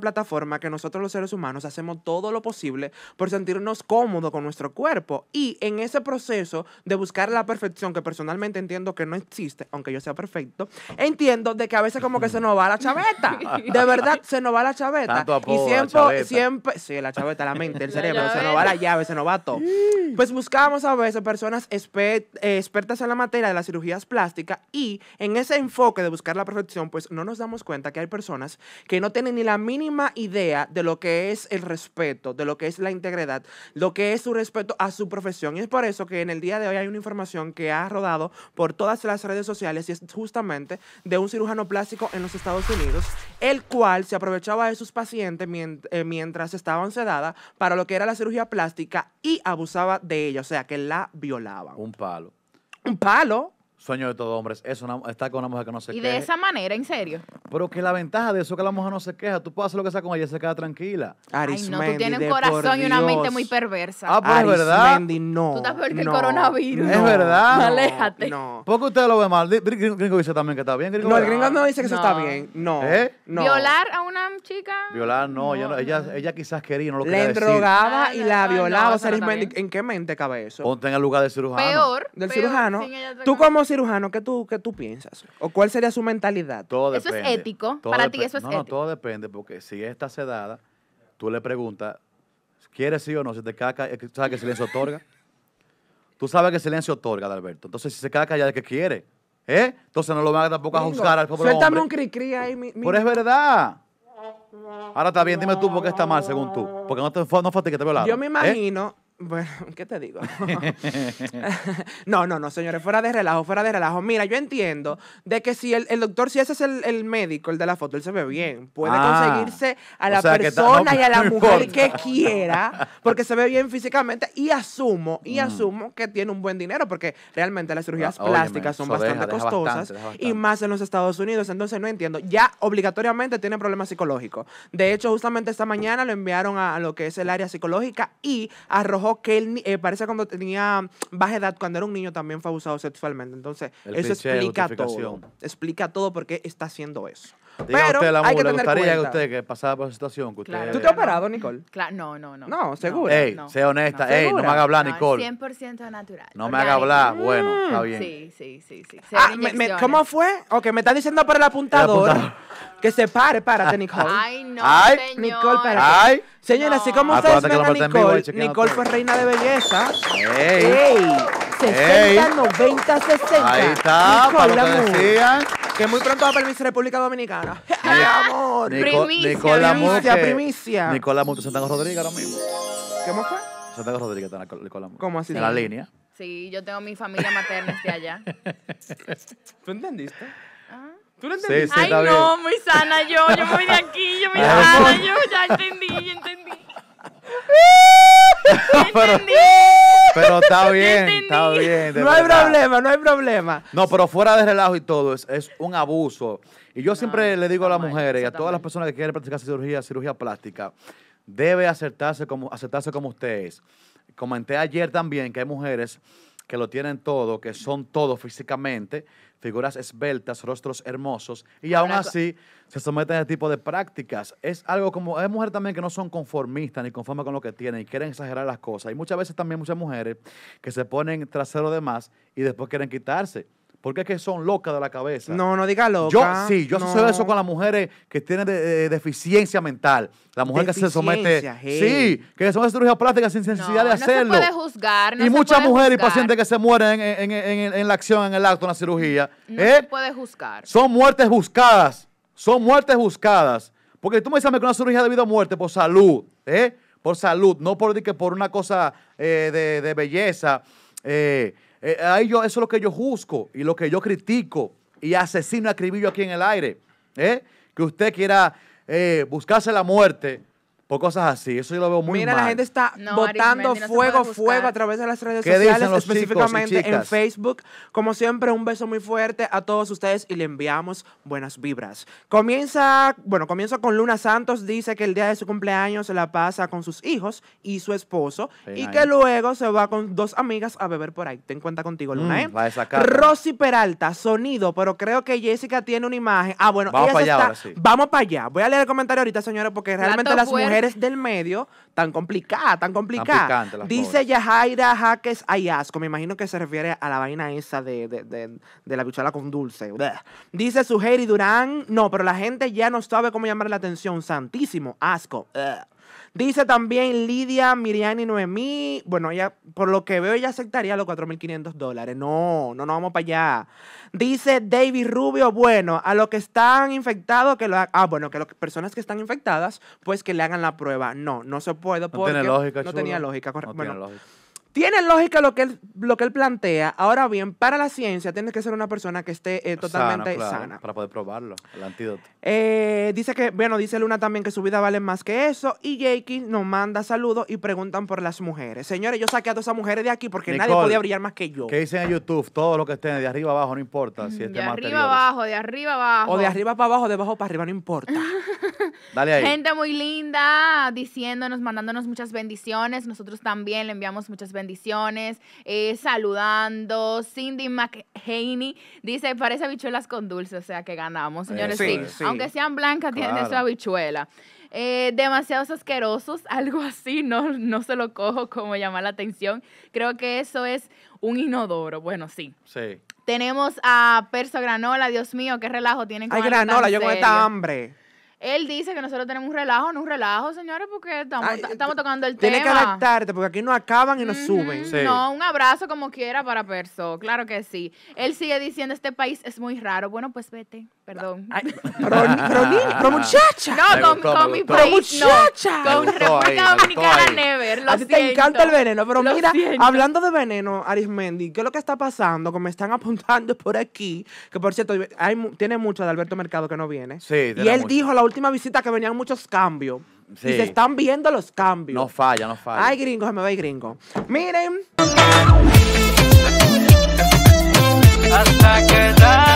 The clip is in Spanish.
plataforma que nosotros los seres humanos hacemos todo lo posible por sentirnos cómodos con nuestro cuerpo. Y en ese proceso de buscar la perfección, que personalmente entiendo que no existe, aunque yo sea perfecto, entiendo de que a veces como que se nos va la chaveta. De verdad, se nos va la chaveta. y siempre, siempre, si la chaveta, la mente, el cerebro, se nos va la llave, se nos va todo. Pues buscamos a veces personas eh, expertas en la materia de las cirugías plásticas y en ese enfoque de buscar la perfección, pues no nos damos cuenta que hay personas que no tienen ni la mínima mínima idea de lo que es el respeto, de lo que es la integridad, lo que es su respeto a su profesión. Y es por eso que en el día de hoy hay una información que ha rodado por todas las redes sociales y es justamente de un cirujano plástico en los Estados Unidos, el cual se aprovechaba de sus pacientes eh, mientras estaban sedadas para lo que era la cirugía plástica y abusaba de ella, o sea, que la violaban. Un palo. Un palo. Sueño de todo hombre Eso una, estar con una mujer que no se queja. Y de esa manera, en serio. Pero que la ventaja de eso es que la mujer no se queja. Tú puedes hacer lo que sea con ella y se queda tranquila. Arismendi, Ay, no, tú tienes un corazón y una mente muy perversa. Ah, pues es verdad. no. Tú estás peor que el coronavirus. es verdad. No, Aléjate. No. ¿Por qué usted lo ve mal? Gringo, dice también que está bien. Gringo no, el gringo no dice que eso está bien. No. ¿Eh? ¿Violar a una chica? Violar no. Ella, ella, quizás quería, no lo quería Le drogaba ah, y la violaba. ¿en qué mente cabe eso? Ponte en el lugar del cirujano. Peor. Del cirujano. Tú como cirujano, ¿qué tú, qué tú piensas? ¿O cuál sería su mentalidad? eso es ético. Para ti eso es ético. No, todo depende, porque si está sedada, tú le preguntas, ¿quieres sí o no? Si te caca, ¿sabes eh, que silencio otorga? Tú sabes que silencio otorga, Alberto. Entonces, si se caca, ya de que quiere. ¿Eh? Entonces no lo van a tampoco a juzgar al pobre Suéltame un cri-cri ahí. Pero es verdad. Ahora está bien, dime tú por qué está mal, según tú. Porque no, te, no fue, a ti que te Yo me ¿eh? imagino... Bueno, ¿qué te digo? no, no, no, señores, fuera de relajo, fuera de relajo. Mira, yo entiendo de que si el, doctor, si ese es el, médico, el de la foto, él se ve bien. Puede ah, conseguirse a la persona y a la mujer que quiera, porque se ve bien físicamente y asumo, y mm. asumo que tiene un buen dinero, porque realmente las cirugías ah, plásticas son bastante costosas y más en los Estados Unidos. Entonces no entiendo. Ya obligatoriamente tiene problemas psicológicos. De hecho, justamente esta mañana lo enviaron a, a lo que es el área psicológica y arrojó que él eh, parece cuando tenía baja edad, cuando era un niño también fue abusado sexualmente. Entonces, eso explica todo. Explica todo por qué está haciendo eso. Diga Pero usted, la hay que tener gustaría que usted que pasara por esa situación. ¿Tú te has operado, Nicole? Claro, no, no, no. No, seguro. Ey, sé honesta. No. Ey, no me haga hablar, Nicole. 100% natural. No me haga hablar. Bueno, está mm. bien. Sí, sí, sí. sí. Ah, ¿Cómo fue? Ok, me está diciendo por El apuntador que se pare, párate, ah. Nicole. Ay, no, Ay, señor. Nicole, párate. Señora, así como ustedes Nicole, Nicole fue reina de belleza. Ey. Ey. 60, 90, 60. Ahí está, para Nicole, lo que decían. Que muy pronto va a permitir República Dominicana. ¡Mi amor. Nico- Primicia, Nicole Primicia, Nicole primicia. Nicola Rodríguez ahora mismo. ¿Cómo fue? Santiago Rodríguez está en la- ¿Cómo así? En la línea. Sí, yo tengo mi familia materna de allá. ¿Tú entendiste? ¿Tú lo entendiste? Ay, no, muy sana yo, yo voy de aquí, yo muy ah, sana yo, ya entendí, ya entendí. entendí. Pero está bien, está bien. No hay problema, no hay problema. No, pero fuera de relajo y todo, es, un abuso. Y yo siempre le digo a las mujeres y a todas las personas que quieren practicar cirugía, cirugía plástica, debe acertarse como, aceptarse como Comenté ayer también que hay mujeres que lo tienen todo, que son todo físicamente, figuras esbeltas, rostros hermosos, y aún así se someten a este tipo de prácticas. Es algo como, hay mujeres también que no son conformistas ni conformes con lo que tienen y quieren exagerar las cosas. Y muchas veces también muchas mujeres que se ponen trasero de más y después quieren quitarse porque es que son locas de la cabeza. No, no diga loca. Yo sí, yo no. eso con las mujeres que tienen deficiencia mental. La mujer que se somete. Sí, que se somete a cirugía plástica sin necesidad de hacerlo. No se puede juzgar. y muchas mujeres y pacientes que se mueren en, la acción, en el acto, en la cirugía. No eh, se puede juzgar. Son muertes buscadas. Son muertes buscadas. Porque tú me dices que una cirugía debido a muerte por salud, eh, Por salud, no por, por una cosa eh, de, de, belleza. Eh, eh, eso es lo que yo juzgo y lo que yo critico y asesino a escribillo aquí en el aire. ¿eh? Que usted quiera eh, buscarse la muerte por cosas así. Eso yo lo veo muy Mira, la gente está botando fuego, fuego a través de las redes sociales, específicamente en Facebook. Como siempre, un beso muy fuerte a todos ustedes y le enviamos buenas vibras. Comienza, bueno, comienza con Luna Santos, dice que el día de su cumpleaños se la pasa con sus hijos y su esposo y que luego se va con dos amigas a beber por ahí. Ten cuenta contigo, Luna, mm, ¿eh? Va a Sacar, Rosy Peralta, sonido, pero creo que Jessica tiene una imagen. Ah, bueno, vamos para allá. sí. Vamos para allá. Voy a leer el comentario ahorita, señores, porque realmente la las mujeres eres del medio tan complicada, tan complicada. Dice Yahaira Yajaira Jaques asco, me imagino que se refiere a la vaina esa de, la bichuela con dulce. Dice Sujeri Durán, no, pero la gente ya no sabe cómo llamar la atención, santísimo, asco. Dice también Lidia Miriani Noemí. Bueno, ella, por lo que veo, ella aceptaría los 4.500 dólares. No, no, no vamos para allá. Dice David Rubio, bueno, a los que están infectados, que lo Ah, bueno, que las personas que están infectadas, pues que le hagan la prueba. No, no se puede porque... No tiene lógica, No tenía lógica, No tiene lógica. Tiene lógica lo que él lo que él plantea. Ahora bien, para la ciencia tienes que ser una persona que esté eh, totalmente sana, Para poder probarlo, el antídoto. Eh, dice que, bueno, dice Luna también que su vida vale más que eso. Y Jake nos manda saludos y preguntan por las mujeres. Señores, yo saqué a todas esas mujeres de aquí porque nadie podía brillar más que yo. ¿Qué dicen en YouTube? Todo lo que esté de arriba abajo, no importa. Mm, este de arriba abajo, de arriba abajo. O de arriba para abajo, de abajo para arriba, no importa. Dale ahí. Gente muy linda diciéndonos, mandándonos muchas bendiciones. Nosotros también le enviamos muchas bendiciones. Eh, eh, saludando. Cindy McHaney dice, parece habichuelas con dulce, o sea que ganamos, eh, señores. Aunque sean blancas, tienen su habichuela. Eh, demasiados asquerosos, algo así, no, no se lo cojo como llamar la atención. Creo que eso es un inodoro, bueno, sí. Sí. Tenemos a Perso Granola, Dios mío, qué relajo tienen con Ay, Granola, yo con esta hambre. Él dice que nosotros tenemos un relajo, no un relajo, señores, porque estamos, eh, tocando el tema. Tienes que adaptarte, porque aquí nos acaban y nos suben. No, un abrazo como quiera para Perso, claro que sí. Él sigue diciendo, este país es muy raro. Bueno, pues vete. Perdón. muchacha. No, con, con mi país, muchacha. con República Dominicana Never. te encanta el veneno, pero mira, hablando de veneno, Arismendi, ¿qué es lo que está pasando? Que me están apuntando por aquí, que por cierto, tiene mucho de Alberto Mercado que no viene. Sí, Y él dijo la última visita que venían muchos cambios. Sí. Y se están viendo los cambios. No falla, no falla. Ay, gringo, se me va el gringo. Miren. Hasta que